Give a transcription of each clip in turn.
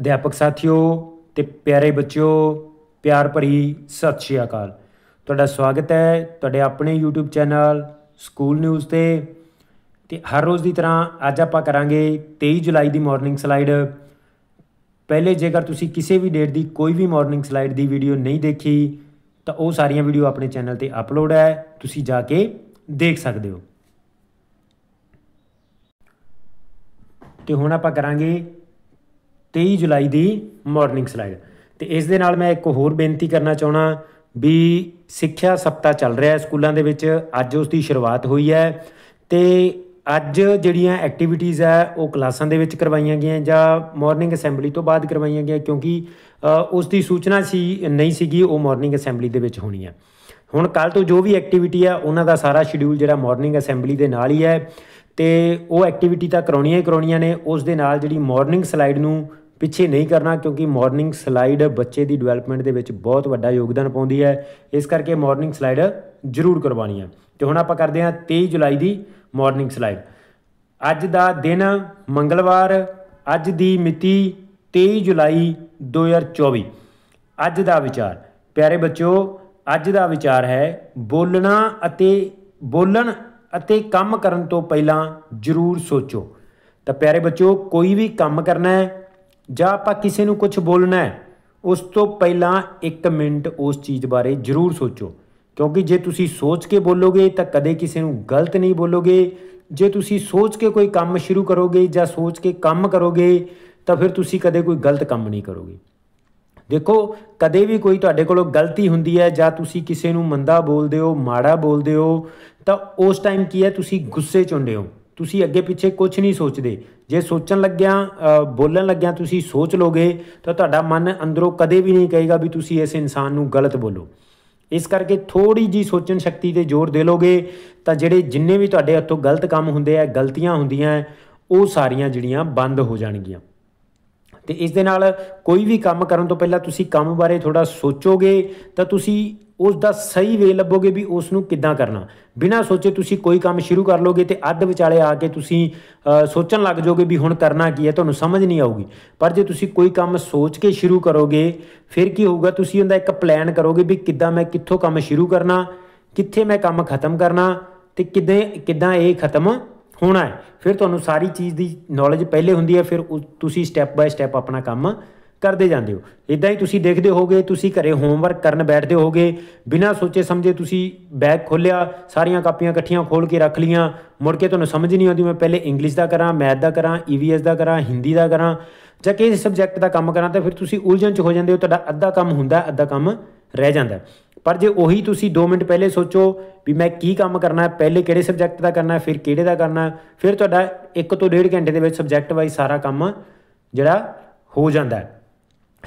ਅਧਿਆਪਕ ਸਾਥੀਓ ਤੇ ਪਿਆਰੇ ਬੱਚਿਓ ਪਿਆਰ ਭਰੀ ਸਤਿ ਸ਼੍ਰੀ ਅਕਾਲ ਤੁਹਾਡਾ ਸਵਾਗਤ ਹੈ ਤੁਹਾਡੇ ਆਪਣੇ YouTube ਚੈਨਲ ਸਕੂਲ ਨਿਊਜ਼ ਤੇ ਤੇ ਹਰ ਰੋਜ਼ ਦੀ ਤਰ੍ਹਾਂ ਅੱਜ ਆਪਾਂ ਕਰਾਂਗੇ 23 ਜੁਲਾਈ ਦੀ ਮਾਰਨਿੰਗ ਸਲਾਈਡ ਪਹਿਲੇ ਜੇਕਰ ਤੁਸੀਂ ਕਿਸੇ ਵੀ ਡੇਟ ਦੀ ਕੋਈ ਵੀ ਮਾਰਨਿੰਗ ਸਲਾਈਡ ਦੀ ਵੀਡੀਓ ਨਹੀਂ ਦੇਖੀ ਤਾਂ ਉਹ ਸਾਰੀਆਂ ਵੀਡੀਓ ਆਪਣੇ ਚੈਨਲ ਤੇ ਅਪਲੋਡ ਹੈ ਤੁਸੀਂ ਜਾ ਕੇ ਦੇਖ ਸਕਦੇ ਹੋ ਤੇ ਹੁਣ ਆਪਾਂ ਕਰਾਂਗੇ 23 ਜੁਲਾਈ ਦੀ ਮਾਰਨਿੰਗ ਸਲਾਈਡ ਤੇ ਇਸ ਦੇ ਨਾਲ ਮੈਂ ਇੱਕ ਹੋਰ ਬੇਨਤੀ ਕਰਨਾ ਚਾਹਣਾ ਵੀ ਸਿੱਖਿਆ ਸਪਤਾ ਚੱਲ ਰਿਹਾ ਹੈ ਸਕੂਲਾਂ ਦੇ ਵਿੱਚ ਅੱਜ ਉਸ ਦੀ ਸ਼ੁਰੂਆਤ ਹੋਈ ਹੈ ਤੇ ਅੱਜ ਜਿਹੜੀਆਂ ਐਕਟੀਵਿਟੀਆਂ ਹੈ ਉਹ ਕਲਾਸਾਂ ਦੇ ਵਿੱਚ ਕਰਵਾਈਆਂ ਗਈਆਂ ਜਾਂ ਮਾਰਨਿੰਗ ਅਸੈਂਬਲੀ ਤੋਂ ਬਾਅਦ ਕਰਵਾਈਆਂ ਗਈਆਂ ਕਿਉਂਕਿ ਉਸ ਦੀ ਸੂਚਨਾ ਸੀ ਨਹੀਂ ਸੀਗੀ ਉਹ ਮਾਰਨਿੰਗ ਅਸੈਂਬਲੀ ਦੇ ਵਿੱਚ ਹੋਣੀ ਹੈ ਹੁਣ ਕੱਲ ਤੋਂ ਜੋ ਵੀ ਐਕਟੀਵਿਟੀ ਹੈ ਉਹਨਾਂ ਦਾ ਸਾਰਾ ਸ਼ਡਿਊਲ ਜਿਹੜਾ ਮਾਰਨਿੰਗ ਅਸੈਂਬਲੀ ਦੇ ਨਾਲ ਹੀ ਹੈ ਤੇ ਉਹ ਐਕਟੀਵਿਟੀ ਤਾਂ ਕਰਾਉਣੀਆਂ ਹੀ ਕਰਾਉਣੀਆਂ ਨੇ ਉਸ ਦੇ ਨਾਲ ਜਿਹੜੀ ਮਾਰਨਿੰਗ ਸਲਾਈਡ ਨੂੰ ਪਿੱਛੇ ਨਹੀਂ ਕਰਨਾ ਕਿਉਂਕਿ ਮਾਰਨਿੰਗ ਸਲਾਈਡ ਬੱਚੇ ਦੀ ਡਿਵੈਲਪਮੈਂਟ ਦੇ ਵਿੱਚ ਬਹੁਤ ਵੱਡਾ ਯੋਗਦਾਨ ਪਾਉਂਦੀ ਹੈ ਇਸ ਕਰਕੇ ਮਾਰਨਿੰਗ ਸਲਾਈਡ ਜ਼ਰੂਰ ਕਰਵਾਣੀ ਹੈ ਤੇ ਹੁਣ ਆਪਾਂ ਕਰਦੇ ਹਾਂ 23 ਜੁਲਾਈ ਦੀ ਮਾਰਨਿੰਗ ਸਲਾਈਡ ਅੱਜ ਦਾ ਦਿਨ ਮੰਗਲਵਾਰ ਅੱਜ ਦੀ ਮਿਤੀ 23 ਜੁਲਾਈ 2024 ਅੱਜ ਦਾ ਵਿਚਾਰ ਪਿਆਰੇ ਬੱਚੋ ਅੱਜ ਦਾ ਵਿਚਾਰ ਹੈ ਬੋਲਣਾ ਅਤੇ ਬੋਲਣ ਅਤੇ ਕੰਮ ਕਰਨ ਤੋਂ ਪਹਿਲਾਂ ਜ਼ਰੂਰ ਸੋਚੋ ਤਾਂ ਪਿਆਰੇ ਬੱਚੋ ਕੋਈ ਵੀ ਕੰਮ ਕਰਨਾ ਹੈ ਜਾਂ ਆਪਾਂ ਕਿਸੇ ਨੂੰ ਕੁਝ ਬੋਲਣਾ ਹੈ ਉਸ ਤੋਂ ਪਹਿਲਾਂ 1 ਮਿੰਟ ਉਸ ਚੀਜ਼ ਬਾਰੇ ਜ਼ਰੂਰ ਸੋਚੋ ਕਿਉਂਕਿ ਜੇ ਤੁਸੀਂ ਸੋਚ ਕੇ ਬੋਲੋਗੇ ਤਾਂ ਕਦੇ ਕਿਸੇ ਨੂੰ ਗਲਤ ਨਹੀਂ ਬੋਲੋਗੇ ਜੇ ਤੁਸੀਂ ਸੋਚ ਕੇ ਕੋਈ ਕੰਮ ਸ਼ੁਰੂ ਕਰੋਗੇ ਜਾਂ ਸੋਚ ਕੇ ਕੰਮ ਕਰੋਗੇ ਤਾਂ ਫਿਰ ਤੁਸੀਂ ਕਦੇ ਕੋਈ ਗਲਤ ਕੰਮ ਨਹੀਂ ਕਰੋਗੇ ਦੇਖੋ ਕਦੇ ਵੀ ਕੋਈ ਤੁਹਾਡੇ ਕੋਲੋਂ ਗਲਤੀ ਹੁੰਦੀ ਹੈ ਜਾਂ ਤੁਸੀਂ ਕਿਸੇ ਨੂੰ ਮੰਦਾ ਬੋਲਦੇ ਹੋ ਮਾੜਾ ਬੋਲਦੇ ਹੋ ਤਾਂ ਉਸ ਟਾਈਮ ਕੀ ਹੈ ਤੁਸੀਂ ਗੁੱਸੇ ਚੁੰਡੇ ਹੋ ਤੁਸੀਂ ਅੱਗੇ ਪਿੱਛੇ ਕੁਝ ਨਹੀਂ ਸੋਚਦੇ ਜੇ ਸੋਚਣ ਲੱਗਿਆਂ ਬੋਲਣ ਲੱਗਿਆਂ ਤੁਸੀਂ ਸੋਚ ਲੋਗੇ ਤਾਂ ਤੁਹਾਡਾ ਮਨ ਅੰਦਰੋਂ ਕਦੇ ਵੀ ਨਹੀਂ ਕਹੇਗਾ ਵੀ ਤੁਸੀਂ ਇਸ ਇਨਸਾਨ ਨੂੰ ਗਲਤ ਬੋਲੋ ਇਸ ਕਰਕੇ ਥੋੜੀ ਜੀ ਸੋਚਣ ਸ਼ਕਤੀ ਤੇ ਜ਼ੋਰ ਦੇ ਲੋਗੇ ਤਾਂ ਜਿਹੜੇ ਜਿੰਨੇ ਵੀ ਤੁਹਾਡੇ ਹੱਥੋਂ ਗਲਤ ਕੰਮ ਹੁੰਦੇ ਆ ਗਲਤੀਆਂ ਹੁੰਦੀਆਂ ਉਹ ਸਾਰੀਆਂ ਜਿਹੜੀਆਂ ਬੰਦ ਹੋ ਜਾਣਗੀਆਂ ਤੇ ਇਸ ਦੇ ਨਾਲ ਕੋਈ ਵੀ ਕੰਮ ਕਰਨ ਤੋਂ ਪਹਿਲਾਂ ਤੁਸੀਂ ਕੰਮ ਬਾਰੇ ਥੋੜਾ ਸੋਚੋਗੇ ਤਾਂ ਤੁਸੀਂ ਉਸ ਦਾ ਸਹੀ ਵੇ ਲੱਭੋਗੇ ਵੀ ਉਸ ਨੂੰ ਕਿੱਦਾਂ ਕਰਨਾ ਬਿਨਾਂ ਸੋਚੇ ਤੁਸੀਂ ਕੋਈ ਕੰਮ ਸ਼ੁਰੂ ਕਰ ਲੋਗੇ ਤੇ ਅੱਧ ਵਿਚਾਲੇ ਆ ਕੇ ਤੁਸੀਂ ਸੋਚਣ ਲੱਗ ਜਾਓਗੇ ਵੀ ਹੁਣ ਕਰਨਾ ਕੀ ਹੈ ਤੁਹਾਨੂੰ ਸਮਝ ਨਹੀਂ ਆਊਗੀ ਪਰ ਜੇ ਤੁਸੀਂ ਕੋਈ ਕੰਮ ਸੋਚ ਕੇ ਸ਼ੁਰੂ ਕਰੋਗੇ ਫਿਰ ਕੀ ਹੋਊਗਾ ਤੁਸੀਂ ਉਹਦਾ ਇੱਕ ਪਲਾਨ ਕਰੋਗੇ ਵੀ ਕਿੱਦਾਂ ਮੈਂ ਕਿੱਥੋਂ ਕੰਮ ਸ਼ੁਰੂ ਕਰਨਾ ਕਿੱਥੇ ਮੈਂ ਕੰਮ ਖਤਮ ਕਰਨਾ ਤੇ ਕਿਦਾਂ ਕਿਦਾਂ ਇਹ ਖਤਮ ਹੋਣਾ ਹੈ ਫਿਰ ਤੁਹਾਨੂੰ ਸਾਰੀ ਚੀਜ਼ ਦੀ ਨੌਲੇਜ ਪਹਿਲੇ ਹੁੰਦੀ ਹੈ ਫਿਰ ਤੁਸੀਂ ਸਟੈਪ ਬਾਈ ਸਟੈਪ ਆਪਣਾ ਕੰਮ ਕਰਦੇ ਜਾਂਦੇ ਹੋ ਇਦਾਂ ਹੀ ਤੁਸੀਂ ਦੇਖਦੇ ਹੋਗੇ ਤੁਸੀਂ ਘਰੇ ਹੋਮਵਰਕ ਕਰਨ ਬੈਠਦੇ ਹੋਗੇ ਬਿਨਾਂ ਸੋਚੇ ਸਮਝੇ ਤੁਸੀਂ ਬੈਗ ਖੋਲਿਆ ਸਾਰੀਆਂ ਕਾਪੀਆਂ ਇਕੱਠੀਆਂ ਖੋਲ ਕੇ ਰੱਖ ਲੀਆਂ ਮੁੜ ਕੇ ਤੁਹਾਨੂੰ ਸਮਝ ਨਹੀਂ ਆਉਂਦੀ ਮੈਂ ਪਹਿਲੇ ਇੰਗਲਿਸ਼ ਦਾ ਕਰਾਂ ਮੈਥ ਦਾ ਕਰਾਂ ਈਵੀਐਸ e ਦਾ ਕਰਾਂ ਹਿੰਦੀ ਦਾ ਕਰਾਂ ਜਾਂ ਕਿਸੇ ਸਬਜੈਕਟ ਦਾ ਕੰਮ ਕਰਾਂ ਤਾਂ ਫਿਰ ਤੁਸੀਂ ਉਲਝਣ 'ਚ ਹੋ ਜਾਂਦੇ ਹੋ ਤੁਹਾਡਾ ਅੱਧਾ ਕੰਮ ਹੁੰਦਾ ਅੱਧਾ ਕੰਮ ਰਹਿ ਜਾਂਦਾ ਪਰ ਜੇ ਉਹੀ ਤੁਸੀਂ 2 ਮਿੰਟ ਪਹਿਲੇ ਸੋਚੋ ਵੀ ਮੈਂ ਕੀ ਕੰਮ ਕਰਨਾ ਹੈ ਪਹਿਲੇ ਕਿਹੜੇ ਸਬਜੈਕਟ ਦਾ ਕਰਨਾ ਹੈ ਫਿਰ ਕਿਹੜੇ ਦਾ ਕਰਨਾ ਹੈ ਫਿਰ ਤੁਹਾਡਾ 1 ਤੋਂ 1.5 ਘੰਟੇ ਦੇ ਵਿੱਚ ਸਬਜੈਕਟ ਵਾਈਜ਼ ਸਾਰਾ ਕੰਮ ਜਿਹੜਾ ਹੋ ਜਾਂਦਾ ਹੈ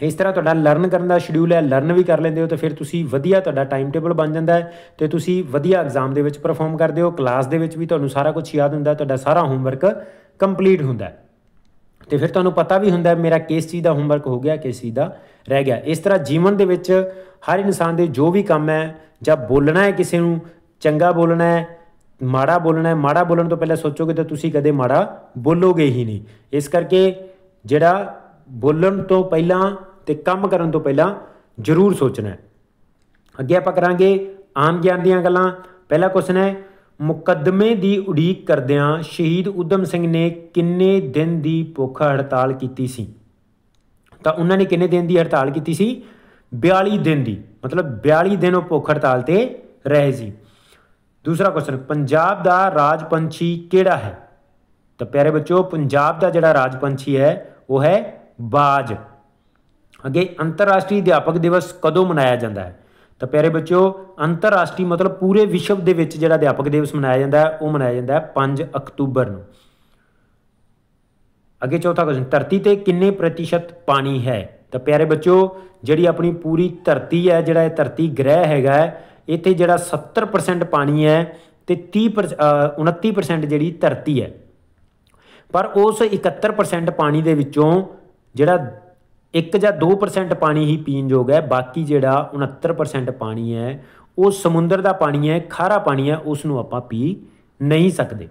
ਇਸ ਤਰ੍ਹਾਂ ਤੁਹਾਡਾ ਲਰਨ ਕਰਨ ਦਾ ਸ਼ਡਿਊਲ ਹੈ ਲਰਨ ਵੀ ਕਰ ਲੈਂਦੇ ਹੋ ਤਾਂ ਫਿਰ ਤੁਸੀਂ ਵਧੀਆ ਤੁਹਾਡਾ ਟਾਈਮ ਟੇਬਲ ਬਣ ਜਾਂਦਾ ਹੈ ਤੇ ਤੁਸੀਂ ਵਧੀਆ ਐਗਜ਼ਾਮ ਦੇ ਵਿੱਚ ਪਰਫਾਰਮ ਕਰਦੇ ਹੋ ਕਲਾਸ ਦੇ ਵਿੱਚ ਵੀ ਤੁਹਾਨੂੰ ਸਾਰਾ ਕੁਝ ਯਾਦ ਹੁੰਦਾ ਤੁਹਾਡਾ ਸਾਰਾ ਹੋਮਵਰਕ ਕੰਪਲੀਟ ਹੁੰਦਾ ਹੈ ਤੇ ਫਿਰ ਤੁਹਾਨੂੰ ਪਤਾ ਵੀ ਹੁੰਦਾ ਮੇਰਾ ਕਿਸ ਚੀਜ਼ ਦਾ ਹੋਮਵਰਕ ਹੋ ਗਿਆ ਕਿਸ ਚੀਜ਼ ਦਾ ਰਹਿ ਗਿਆ ਇਸ ਤਰ੍ਹਾਂ ਜੀਵਨ ਦੇ ਵਿੱਚ ਹਰ ਇਨਸਾਨ ਦੇ ਜੋ ਵੀ ਕੰਮ ਹੈ ਜਾਂ ਬੋਲਣਾ ਹੈ ਕਿਸੇ ਨੂੰ ਚੰਗਾ ਬੋਲਣਾ ਹੈ ਮਾੜਾ ਬੋਲਣਾ ਹੈ ਮਾੜਾ ਬੋਲਣ ਤੋਂ ਪਹਿਲਾਂ ਸੋਚੋਗੇ ਤਾਂ ਤੁਸੀਂ ਕਦੇ ਮਾੜਾ ਬੋਲੋਗੇ ਹੀ ਨਹੀਂ ਇਸ ਕਰਕੇ ਜਿਹੜਾ ਬੋਲਣ ਤੋਂ ਪਹਿਲਾਂ ਤੇ ਕੰਮ ਕਰਨ ਤੋਂ ਪਹਿਲਾਂ ਜ਼ਰੂਰ ਸੋਚਣਾ ਹੈ ਅੱਗੇ ਆਪਾਂ ਕਰਾਂਗੇ ਆਮ ਗਿਆਨ ਦੀਆਂ ਗੱਲਾਂ ਪਹਿਲਾ ਕੁਐਸਚਨ ਹੈ ਮੁਕੱਦਮੇ ਦੀ ਉਡੀਕ ਕਰਦਿਆਂ ਸ਼ਹੀਦ ਉਦਮ ਸਿੰਘ ਨੇ ਕਿੰਨੇ ਦਿਨ ਦੀ ਭੁੱਖ ਹੜਤਾਲ ਕੀਤੀ ਸੀ ਤਾਂ ਉਹਨਾਂ ਨੇ ਕਿੰਨੇ ਦਿਨ ਦੀ ਹੜਤਾਲ ਕੀਤੀ ਸੀ 42 ਦਿਨ ਦੀ ਮਤਲਬ 42 ਦਿਨ ਉਹ ਭੁੱਖ ਹੜਤਾਲ ਤੇ ਰਹੇ ਸੀ ਦੂਸਰਾ ਕੁਐਸਚਨ ਪੰਜਾਬ ਦਾ ਰਾਜ ਪੰਛੀ ਕਿਹੜਾ ਹੈ ਤਾਂ ਪਿਆਰੇ ਬੱਚੋ ਪੰਜਾਬ ਦਾ ਜਿਹੜਾ ਰਾਜ ਪੰਛੀ ਹੈ ਉਹ ਹੈ ਬਾਜ ਅਗੇ ਅੰਤਰਰਾਸ਼ਟਰੀ ਅਧਿਆਪਕ ਦਿਵਸ ਕਦੋਂ ਮਨਾਇਆ ਜਾਂਦਾ ਹੈ ਤਾਂ ਪਿਆਰੇ ਬੱਚਿਓ ਅੰਤਰਰਾਸ਼ਟਰੀ ਮਤਲਬ ਪੂਰੇ ਵਿਸ਼ਵ ਦੇ ਵਿੱਚ ਜਿਹੜਾ ਅਧਿਆਪਕ ਦਿਵਸ ਮਨਾਇਆ ਜਾਂਦਾ ਉਹ ਮਨਾਇਆ ਜਾਂਦਾ ਹੈ 5 ਅਕਤੂਬਰ ਨੂੰ ਅੱਗੇ ਚੌਥਾ ਕੁਝ ਧਰਤੀ ਤੇ ਕਿੰਨੇ ਪ੍ਰਤੀਸ਼ਤ ਪਾਣੀ ਹੈ ਤਾਂ ਪਿਆਰੇ ਬੱਚਿਓ ਜਿਹੜੀ ਆਪਣੀ ਪੂਰੀ ਧਰਤੀ ਹੈ ਜਿਹੜਾ ਇਹ ਧਰਤੀ ਗ੍ਰਹਿ ਹੈਗਾ ਇੱਥੇ ਜਿਹੜਾ 70% ਪਾਣੀ ਹੈ ਤੇ 30 29% ਜਿਹੜੀ ਧਰਤੀ ਹੈ ਪਰ ਉਸ 71% ਪਾਣੀ ਦੇ ਵਿੱਚੋਂ ਜਿਹੜਾ 1 ਜਾਂ 2% ਪਾਣੀ ਹੀ ਪੀਣ ਯੋਗ ਹੈ ਬਾਕੀ ਜਿਹੜਾ 69% ਪਾਣੀ ਹੈ ਉਹ ਸਮੁੰਦਰ ਦਾ ਪਾਣੀ ਹੈ ਖਾਰਾ ਪਾਣੀ ਹੈ ਉਸ ਨੂੰ ਆਪਾਂ ਪੀ ਨਹੀਂ ਸਕਦੇ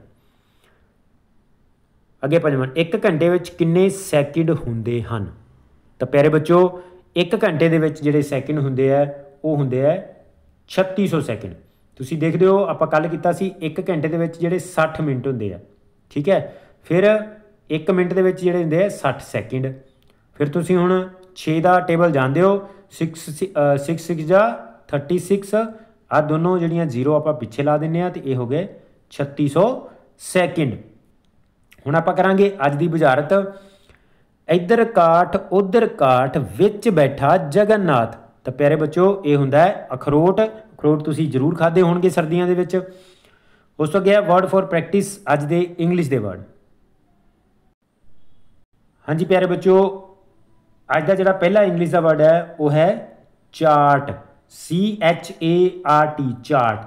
ਅੱਗੇ ਪੰਜਵਾਂ 1 ਘੰਟੇ ਵਿੱਚ ਕਿੰਨੇ ਸੈਕਿੰਡ ਹੁੰਦੇ ਹਨ ਤਾਂ ਪਿਆਰੇ ਬੱਚੋ 1 ਘੰਟੇ ਦੇ ਵਿੱਚ ਜਿਹੜੇ ਸੈਕਿੰਡ ਹੁੰਦੇ ਆ ਉਹ ਹੁੰਦੇ ਆ 3600 ਸੈਕਿੰਡ ਤੁਸੀਂ ਦੇਖਦੇ ਹੋ ਆਪਾਂ ਕੱਲ ਕੀਤਾ ਸੀ 1 ਘੰਟੇ ਦੇ ਵਿੱਚ ਜਿਹੜੇ 60 ਮਿੰਟ ਹੁੰਦੇ ਆ ਠੀਕ ਹੈ ਫਿਰ 1 ਮਿੰਟ ਦੇ ਵਿੱਚ ਜਿਹੜੇ ਹੁੰਦੇ ਆ 60 ਸੈਕਿੰਡ ਫਿਰ ਤੁਸੀਂ ਹੁਣ 6 ਦਾ ਟੇਬਲ ਜਾਣਦੇ ਹੋ 6 6 6 ਜਾ 36 ਆ ਦੋਨੋਂ ਜਿਹੜੀਆਂ ਜ਼ੀਰੋ ਆਪਾਂ ਪਿੱਛੇ ਲਾ ਦਿੰਨੇ ਆ ਤੇ ਇਹ ਹੋ ਗਏ 3600 ਸੈਕਿੰਡ ਹੁਣ ਆਪਾਂ ਕਰਾਂਗੇ ਅੱਜ ਦੀ ਬੁਝਾਰਤ ਇੱਧਰ ਕਾਠ ਉਧਰ ਕਾਠ ਵਿੱਚ ਬੈਠਾ ਜਗਨਨਾਥ ਤਾਂ ਪਿਆਰੇ ਬੱਚੋ ਇਹ ਹੁੰਦਾ ਹੈ ਅਖਰੋਟ ਅਖਰੋਟ ਤੁਸੀਂ ਜ਼ਰੂਰ ਖਾਦੇ ਹੋਣਗੇ ਸਰਦੀਆਂ ਦੇ ਵਿੱਚ ਉਸ ਤੋਂ ਗਿਆ ਵਰਡ ਫॉर ਪ੍ਰੈਕਟਿਸ ਅੱਜ ਦੇ ਇੰਗਲਿਸ਼ ਦੇ ਵਰਡ ਹਾਂਜੀ ਪਿਆਰੇ ਬੱਚੋ ਅੱਜ ਦਾ ਜਿਹੜਾ ਪਹਿਲਾ ਇੰਗਲਿਸ਼ ਦਾ ਵਰਡ ਹੈ ਉਹ ਹੈ chart C H A R T chart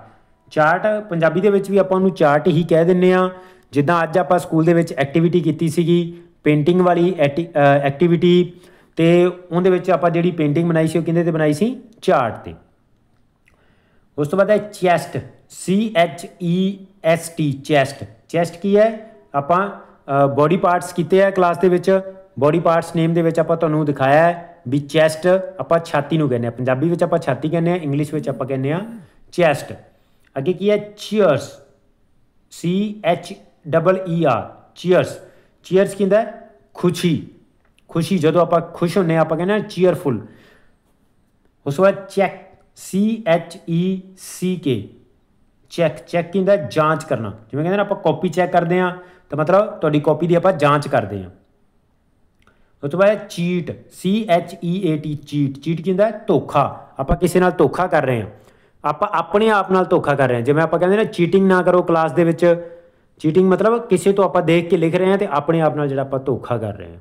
chart Punjabi ਦੇ ਵਿੱਚ ਵੀ ਆਪਾਂ ਉਹਨੂੰ ਚਾਰਟ ਹੀ ਕਹਿ ਦਿੰਨੇ ਆ ਜਿੱਦਾਂ ਅੱਜ ਆਪਾਂ ਸਕੂਲ ਦੇ ਵਿੱਚ ਐਕਟੀਵਿਟੀ ਕੀਤੀ ਸੀਗੀ ਪੇਂਟਿੰਗ ਵਾਲੀ ਐਕਟੀਵਿਟੀ ਤੇ ਉਹਦੇ ਵਿੱਚ ਆਪਾਂ ਜਿਹੜੀ ਪੇਂਟਿੰਗ ਬਣਾਈ ਸੀ ਉਹ ਕਿੰਦੇ ਤੇ ਬਣਾਈ ਸੀ ਚਾਰਟ ਤੇ ਉਸ ਤੋਂ ਬਾਅਦ ਹੈ chest C H E S T chest chest ਕੀ ਹੈ ਆਪਾਂ ਬਾਡੀ ਪਾਰਟਸ ਕੀਤੇ ਆ ਕਲਾਸ ਦੇ ਵਿੱਚ ਬੋਡੀ ਪਾਰਟਸ ਨੇਮ ਦੇ ਵਿੱਚ ਆਪਾਂ ਤੁਹਾਨੂੰ ਦਿਖਾਇਆ ਹੈ ਵੀ ਚੈਸਟ ਆਪਾਂ ਛਾਤੀ ਨੂੰ ਕਹਿੰਦੇ ਆ ਪੰਜਾਬੀ ਵਿੱਚ ਆਪਾਂ ਛਾਤੀ ਕਹਿੰਦੇ ਆ ਇੰਗਲਿਸ਼ ਵਿੱਚ ਆਪਾਂ ਕਹਿੰਦੇ ਆ ਚੈਸਟ ਅੱਗੇ ਕੀ ਹੈ cheers C H E, e R cheers cheers cheers ਕਿੰਦਾ ਖੁਸ਼ੀ ਖੁਸ਼ੀ ਜਦੋਂ ਆਪਾਂ ਖੁਸ਼ ਹੁੰਨੇ ਆਪਾਂ ਕਹਿੰਦੇ ਆ ਚੀਅਰਫੁਲ ਉਸ ਵਾਰ check C H E, e C K check check ਕਿੰਦਾ ਜਾਂਚ ਕਰਨਾ ਜਿਵੇਂ ਕਹਿੰਦੇ ਆ ਆਪਾਂ ਕਾਪੀ ਚੈੱਕ ਕਰਦੇ ਆ ਤਾਂ ਮਤਲਬ ਤੁਹਾਡੀ ਕਾਪੀ ਦੀ ਆਪਾਂ ਜਾਂਚ ਕਰਦੇ ਆ ਉਹ ਤੋਂ ਬਾਅਦ cheat C H E A T cheat cheat ਕੀ ਹੁੰਦਾ ਧੋਖਾ ਆਪਾਂ ਕਿਸੇ ਨਾਲ ਧੋਖਾ ਕਰ ਰਹੇ ਹਾਂ ਆਪਾਂ ਆਪਣੇ ਆਪ ਨਾਲ ਧੋਖਾ ਕਰ ਰਹੇ ਹਾਂ ਜਿਵੇਂ ਆਪਾਂ ਕਹਿੰਦੇ ਨਾ ਚੀਟਿੰਗ ਨਾ ਕਰੋ ਕਲਾਸ ਦੇ ਵਿੱਚ ਚੀਟਿੰਗ ਮਤਲਬ ਕਿਸੇ ਤੋਂ ਆਪਾਂ ਦੇਖ ਕੇ ਲਿਖ ਰਹੇ ਹਾਂ ਤੇ ਆਪਣੇ ਆਪ ਨਾਲ ਜਿਹੜਾ ਆਪਾਂ ਧੋਖਾ ਕਰ ਰਹੇ ਹਾਂ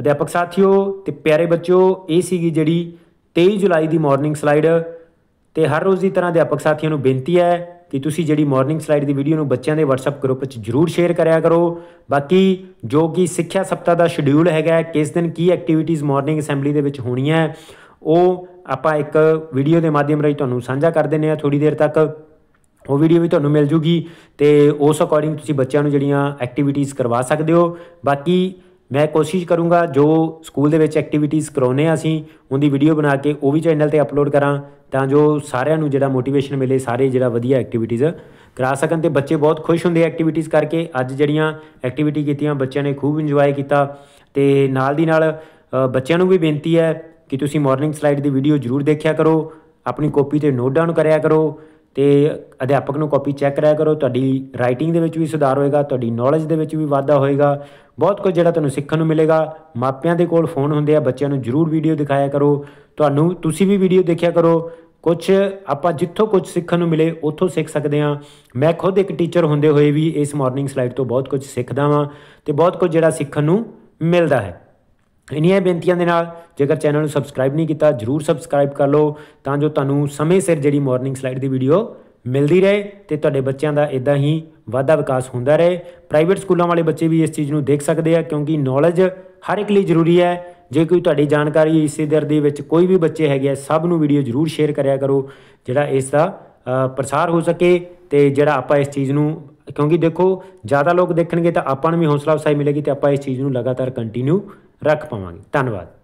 ਅਧਿਆਪਕ ਸਾਥੀਓ ਤੇ ਪਿਆਰੇ ਬੱਚਿਓ ਇਹ ਸੀਗੀ ਜਿਹੜੀ 23 ਜੁਲਾਈ ਦੀ ਮਾਰਨਿੰਗ ਸਲਾਈਡ ਤੇ ਹਰ ਰੋਜ਼ ਦੀ ਤਰ੍ਹਾਂ ਅਧਿਆਪਕ ਸਾਥੀਆਂ ਨੂੰ ਬੇਨਤੀ ਹੈ ਕਿ ਤੁਸੀਂ ਜਿਹੜੀ ਮਾਰਨਿੰਗ ਸਲਾਈਡ ਦੀ ਵੀਡੀਓ ਨੂੰ ਬੱਚਿਆਂ ਦੇ WhatsApp ਗਰੁੱਪ ਵਿੱਚ ਜਰੂਰ ਸ਼ੇਅਰ ਕਰਿਆ ਕਰੋ ਬਾਕੀ ਜੋ ਕਿ ਸਿੱਖਿਆ ਸਪਤਾ ਦਾ ਸ਼ਡਿਊਲ ਹੈਗਾ ਕਿਸ ਦਿਨ ਕੀ ਐਕਟੀਵਿਟੀਆਂ ਮਾਰਨਿੰਗ ਅਸੈਂਬਲੀ ਦੇ ਵਿੱਚ ਹੋਣੀਆਂ ਉਹ ਆਪਾਂ ਇੱਕ ਵੀਡੀਓ ਦੇ ਮਾਧਿਅਮ ਰਾਹੀਂ ਤੁਹਾਨੂੰ ਸਾਂਝਾ ਕਰ ਦਿੰਨੇ ਆ ਥੋੜੀ ਦੇਰ ਤੱਕ ਉਹ ਵੀਡੀਓ ਵੀ ਤੁਹਾਨੂੰ ਮਿਲ ਜੂਗੀ ਤੇ ਉਸ ਅਕੋਰਡਿੰਗ ਤੁਸੀਂ ਬੱਚਿਆਂ ਨੂੰ ਜਿਹੜੀਆਂ ਐਕਟੀਵਿਟੀਆਂ ਕਰਵਾ ਸਕਦੇ ਹੋ ਬਾਕੀ ਮੈਂ ਕੋਸ਼ਿਸ਼ ਕਰੂੰਗਾ ਜੋ ਸਕੂਲ ਦੇ ਵਿੱਚ ਐਕਟੀਵਿਟੀਜ਼ ਕਰਾਉਨੇ ਆ ਅਸੀਂ ਉਹਦੀ ਵੀਡੀਓ ਬਣਾ ਕੇ ਉਹ ਵੀ ਚੈਨਲ ਤੇ ਅਪਲੋਡ ਕਰਾਂ ਤਾਂ ਜੋ ਸਾਰਿਆਂ ਨੂੰ ਜਿਹੜਾ ਮੋਟੀਵੇਸ਼ਨ ਮਿਲੇ ਸਾਰੇ ਜਿਹੜਾ ਵਧੀਆ ਐਕਟੀਵਿਟੀਜ਼ ਕਰਾ ਸਕਣ ਤੇ ਬੱਚੇ ਬਹੁਤ ਖੁਸ਼ ਹੁੰਦੇ ਐਕਟੀਵਿਟੀਜ਼ ਕਰਕੇ ਅੱਜ ਜਿਹੜੀਆਂ ਐਕਟੀਵਿਟੀ ਕੀਤੀਆਂ ਬੱਚਿਆਂ ਨੇ ਖੂਬ ਇੰਜੋਏ ਕੀਤਾ ਤੇ ਨਾਲ ਦੀ ਨਾਲ ਬੱਚਿਆਂ ਨੂੰ ਵੀ ਬੇਨਤੀ ਹੈ ਕਿ ਤੁਸੀਂ ਮਾਰਨਿੰਗ ਸਲਾਈਡ ਦੀ ਵੀਡੀਓ ਜ਼ਰੂਰ ਦੇਖਿਆ ਕਰੋ ਆਪਣੀ ਕਾਪੀ ਤੇ ਨੋਟ ਡਾਊਨ ਕਰਿਆ ਕਰੋ ਤੇ ਅਧਿਆਪਕ ਨੂੰ ਕਾਪੀ ਚੈੱਕ ਕਰਾਇਆ ਕਰੋ ਤੁਹਾਡੀ ਰਾਈਟਿੰਗ ਦੇ ਵਿੱਚ ਵੀ ਸੁਧਾਰ ਹੋਏਗਾ ਤੁਹਾਡੀ ਨੌਲੇਜ ਦੇ ਵਿੱਚ ਵੀ ਵਾਧਾ ਹੋਏਗਾ ਬਹੁਤ ਕੁਝ ਜਿਹੜਾ ਤੁਹਾਨੂੰ ਸਿੱਖਣ ਨੂੰ ਮਿਲੇਗਾ ਮਾਪਿਆਂ ਦੇ ਕੋਲ ਫੋਨ ਹੁੰਦੇ ਆ ਬੱਚਿਆਂ ਨੂੰ ਜ਼ਰੂਰ ਵੀਡੀਓ ਦਿਖਾਇਆ ਕਰੋ ਤੁਹਾਨੂੰ ਤੁਸੀਂ ਵੀ ਵੀਡੀਓ ਦੇਖਿਆ ਕਰੋ ਕੁਝ ਆਪਾਂ ਜਿੱਥੋਂ ਕੁਝ ਸਿੱਖਣ ਨੂੰ ਮਿਲੇ ਉੱਥੋਂ ਸਿੱਖ ਸਕਦੇ ਆ ਮੈਂ ਖੁਦ ਇੱਕ ਟੀਚਰ ਹੁੰਦੇ ਹੋਏ ਵੀ ਇਸ ਮਾਰਨਿੰਗ ਸਲਾਈਡ ਤੋਂ ਬਹੁਤ ਕੁਝ ਸਿੱਖਦਾ ਵਾਂ ਤੇ ਬਹੁਤ ਕੁਝ ਜਿਹੜਾ ਸਿੱਖਣ ਨੂੰ ਮਿਲਦਾ ਹੈ ਇਨੀਆਂ ਬੇਨਤੀਆਂ ਦੇ ਨਾਲ ਜੇਕਰ ਚੈਨਲ ਨੂੰ ਸਬਸਕ੍ਰਾਈਬ ਨਹੀਂ ਕੀਤਾ ਜਰੂਰ ਸਬਸਕ੍ਰਾਈਬ ਕਰ ਲਓ ਤਾਂ ਜੋ ਤੁਹਾਨੂੰ ਸਮੇਂ ਸਿਰ ਜਿਹੜੀ ਮਾਰਨਿੰਗ ਸਲਾਈਡ ਦੀ ਵੀਡੀਓ ਮਿਲਦੀ ਰਹੇ ਤੇ ਤੁਹਾਡੇ ਬੱਚਿਆਂ ਦਾ ਇਦਾਂ ਹੀ ਵਾਧਾ ਵਿਕਾਸ ਹੁੰਦਾ ਰਹੇ ਪ੍ਰਾਈਵੇਟ ਸਕੂਲਾਂ ਵਾਲੇ ਬੱਚੇ ਵੀ ਇਸ ਚੀਜ਼ ਨੂੰ ਦੇਖ ਸਕਦੇ ਆ ਕਿਉਂਕਿ ਨੌਲੇਜ ਹਰ ਇੱਕ ਲਈ ਜ਼ਰੂਰੀ ਹੈ ਜੇ ਕੋਈ ਤੁਹਾਡੀ ਜਾਣਕਾਰੀ ਇਸੇ ਦਰ ਦੇ ਵਿੱਚ ਕੋਈ ਵੀ ਬੱਚੇ ਹੈਗੇ ਆ ਸਭ ਨੂੰ ਵੀਡੀਓ ਜ਼ਰੂਰ ਸ਼ੇਅਰ ਕਰਿਆ ਕਰੋ ਜਿਹੜਾ ਇਸ ਦਾ ਪ੍ਰਸਾਰ ਹੋ ਸਕੇ ਤੇ ਜਿਹੜਾ ਆਪਾਂ ਇਸ ਚੀਜ਼ ਨੂੰ ਕਿਉਂਕਿ ਦੇਖੋ ਜ਼ਿਆਦਾ ਲੋਕ ਦੇਖਣਗੇ ਤਾਂ ਆਪਾਂ ਨੂੰ ਵੀ ਹੌਸਲਾ ਉਸਾਈ ਮਿਲੇਗੀ ਤੇ ਆਪਾਂ ਇਸ ਚੀਜ਼ ਨੂੰ ਲਗਾਤਾਰ ਕੰਟੀਨਿਊ ਰੱਖ ਪਾਵਾਂਗੇ ਧੰਨਵਾਦ